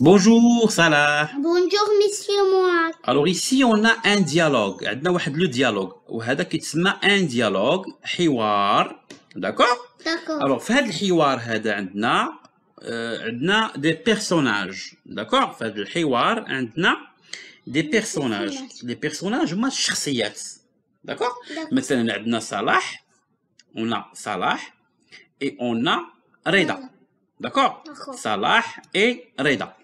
Bonjour Salah. Bonjour Monsieur Moi. Alors ici on a un dialogue. On a le dialogue. un dialogue D'accord D'accord. Alors Fed ce الحوار On a des personnages. D'accord Fed هذا on a des personnages. Des personnages D'accord الشخصيات. D'accord on Salah. Salah On a Salah et on a Reda. D'accord Salah et Reda.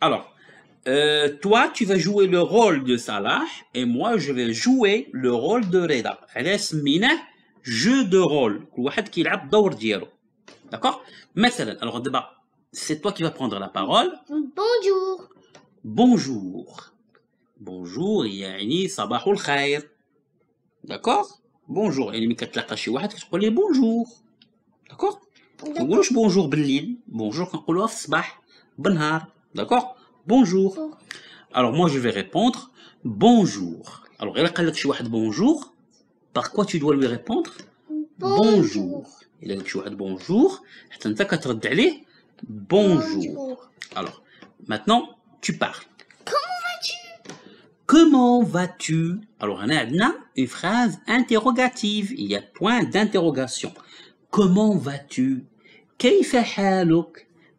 Alors, euh, toi, tu vas jouer le rôle de Salah et moi, je vais jouer le rôle de Reda. Reda, jeu de rôle. qui D'accord Mathalan, alors débat, c'est toi qui vas prendre la parole. Bonjour. Bonjour. Bonjour, Yani, Sabahul Khair. D'accord Bonjour. Et les gens qui ont dit qu'ils ont bonjour. D'accord Bonjour, Bonjour, Bonjour, Bonjour, Bonjour, Bonjour, Bonjour, Bonjour, Bonjour, Bonjour, D'accord Bonjour. Alors moi je vais répondre bonjour. Alors il a dit bonjour. Par quoi tu dois lui répondre Bonjour. Il a dit bonjour. Bonjour. Alors maintenant tu parles. Comment vas-tu Comment vas-tu Alors on a une phrase interrogative. Il y a point d'interrogation. Comment vas-tu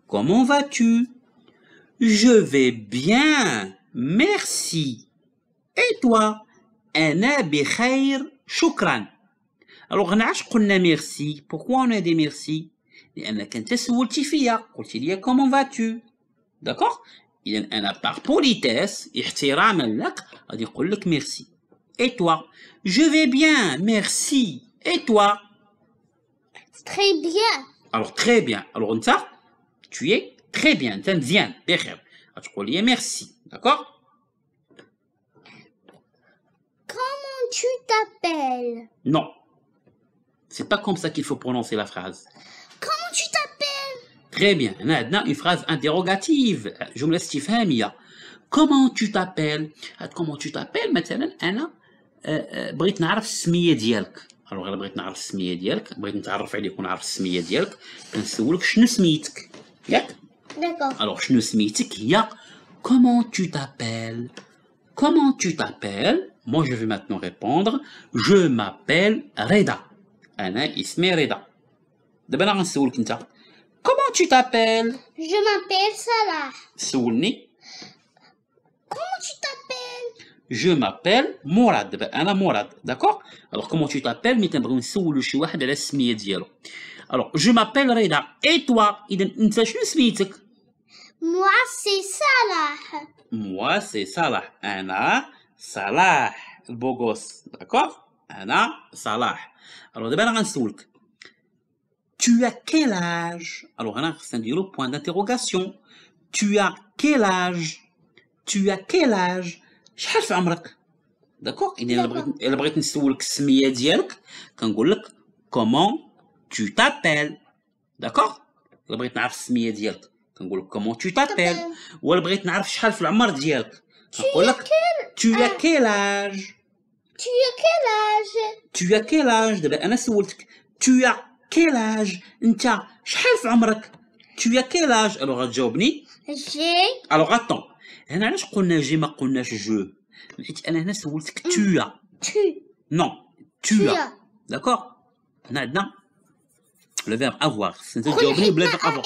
Comment vas-tu je vais bien, merci. Et toi Ana bikhair shukran. Alors, on a dit merci. Pourquoi on a des merci Comment vas-tu D'accord Il y a par politesse, il dit merci. Et toi Je vais bien, merci. Et toi Très bien. Alors, très bien. Alors, on tu es très bien, t'as bien, d'accord. Tu peux lui dire merci, d'accord Comment tu t'appelles Non. C'est pas comme ça qu'il faut prononcer la phrase. Comment tu t'appelles Très bien. Maintenant, une phrase interrogative. Je me laisse t'y faire, Mia. Comment tu t'appelles ah, Comment tu t'appelles Maintenant, Anna, euh, euh, Brit n'arrive pas à dialk. Alors, on Brit n'arrive pas à dialk. Brit n'arrive pas à dire qu'on n'arrive pas On dialk. Elle se voit que je ne smite. a. D'accord. Alors, ne il y a comment tu t'appelles Comment tu t'appelles Moi, je vais maintenant répondre. Je m'appelle Reda. Anna ismi Reda. Comment tu t'appelles Je m'appelle Salah. Soulni. Comment tu t'appelles Je m'appelle Mourad. Anna Mourad. D'accord Alors, comment tu t'appelles Alors, je m'appelle Reda. Et toi, إذا أنت moi, c'est Salah. Moi, c'est Salah. Anna, Salah. Beau gosse. D'accord Anna, Salah. Alors, d'abord, on demander Tu as quel âge Alors, on a un point d'interrogation. Tu as quel âge Tu as quel âge شحال في عمرك داكوغ D'accord Il بغيت الا بغيت quand السميه je te dis comment tu t'appelles d'accord le بغيت نعرف السميه كنقول لك كومون تو تابيل ولا بغيت نعرف شحال في العمر ديالك نقول لك تو يا كيل اج تو يا كيل اج تو يا كيل اج دابا انا سولتك تو يا كيل اج انت شحال في عمرك تو يا كيل اج الوغ غتجاوبني جي الوغ اتون هنا علاش قلنا جي ما قلناش جو حيت انا هنا سولتك تو يا تو نو تو يا داكور هنا عندنا لو فيرب افوار خصني تجاوبني بلا فيرب افوار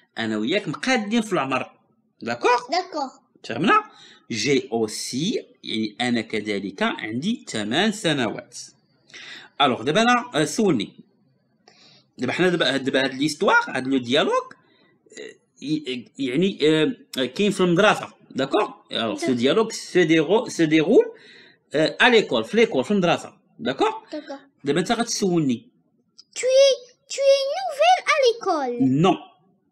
انا وياك مقادين في العمر داكوغ داكوغ فهمنا جي اوسي يعني انا كذلك عندي 8 سنوات الوغ دابا انا آه، سولني دابا حنا دابا دابا هاد ليستواغ هاد لو ديالوغ آه، يعني آه، كاين في المدرسه داكوغ الوغ سو ديالوغ سو ديغول ا ليكول في ليكول في المدرسه داكوغ دابا انت غتسولني توي توي نوفيل ا ليكول نو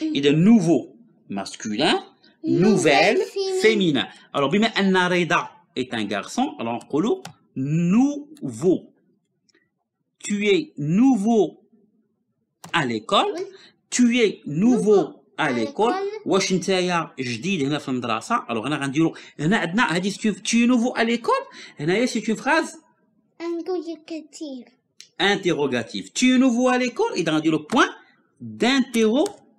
Il est nouveau masculin, nouvelle, féminin. Alors, bien, un est un garçon, alors, colo, nouveau. Tu es nouveau à l'école, tu es nouveau, à l'école. Washington, je dis, il y a ça. alors, on a tu es nouveau à l'école, On a a une phrase. Interrogative. Tu es nouveau à l'école, il va le le point d'interrogation.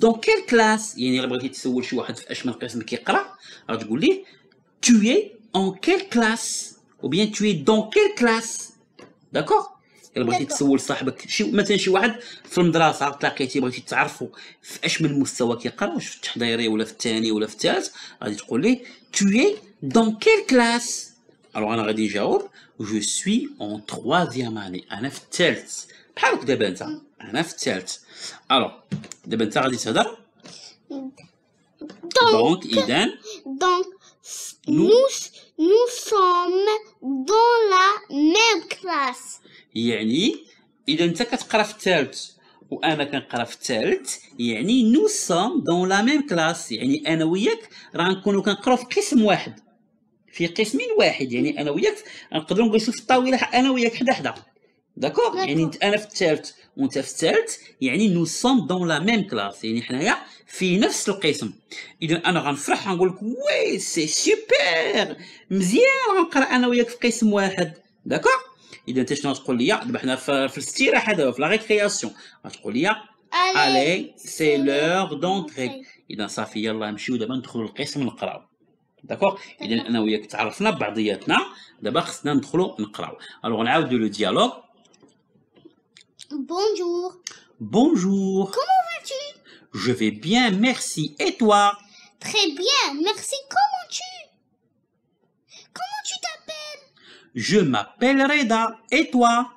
دون كيل كلاس يعني الا بغيتي تسول شي واحد في اش من قسم كيقرا راه تقول ليه توي اون كيل كلاس او بيان توي دون كيل كلاس داكور الا بغيتي تسول صاحبك شي مثلا شي واحد في المدرسه تلاقيتي بغيتي تعرفو في اش من مستوى كيقرا واش في التحضيري ولا في الثاني ولا في الثالث غادي تقول ليه توي دون كيل كلاس الوغ انا غادي نجاوب جو سوي اون تخوازيام اني انا في الثالث بحالك دابا انت هنا في الثالث الو دابا انت غادي تهضر دونك اذا دونك نو نو سوم دون لا ميم كلاس يعني اذا انت كتقرا في الثالث وانا كنقرا في الثالث يعني نو سوم دون لا ميم كلاس يعني انا وياك راه نكونوا كنقراو في قسم واحد في قسم واحد يعني انا وياك نقدروا نجلسوا في الطاوله انا وياك حدا حدا داكوغ يعني انا في الثالث وانت في الثالث يعني نو سوم دون لا ميم كلاس يعني حنايا في نفس القسم اذا انا غنفرح غنقول لك وي سي سوبر مزيان غنقرا انا وياك في قسم واحد داكوغ اذا انت شنو غتقول لي دابا حنا في الاستراحه دابا في لا ريكرياسيون غتقول لي الي سي لور دونتري اذا صافي يلا نمشيو دابا ندخلو للقسم نقراو داكوغ اذا انا وياك تعرفنا بعضياتنا دابا خصنا ندخلو نقراو الوغ نعاودو لو ديالوغ Bonjour. Bonjour. Comment vas-tu Je vais bien, merci. Et toi Très bien, merci. Comment tu Comment tu t'appelles Je m'appelle Reda. Et toi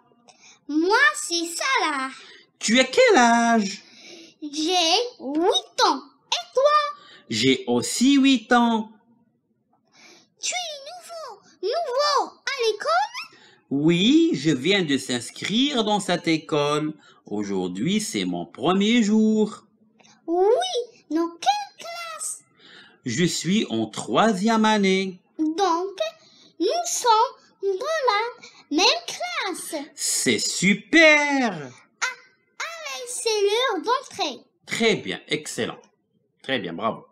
Moi, c'est Salah. Tu as quel âge J'ai 8 ans. Et toi J'ai aussi 8 ans. Tu es nouveau, nouveau à l'école oui, je viens de s'inscrire dans cette école. Aujourd'hui, c'est mon premier jour. Oui, dans quelle classe Je suis en troisième année. Donc, nous sommes dans la même classe. C'est super Ah, allez, c'est l'heure d'entrer. Très bien, excellent. Très bien, bravo.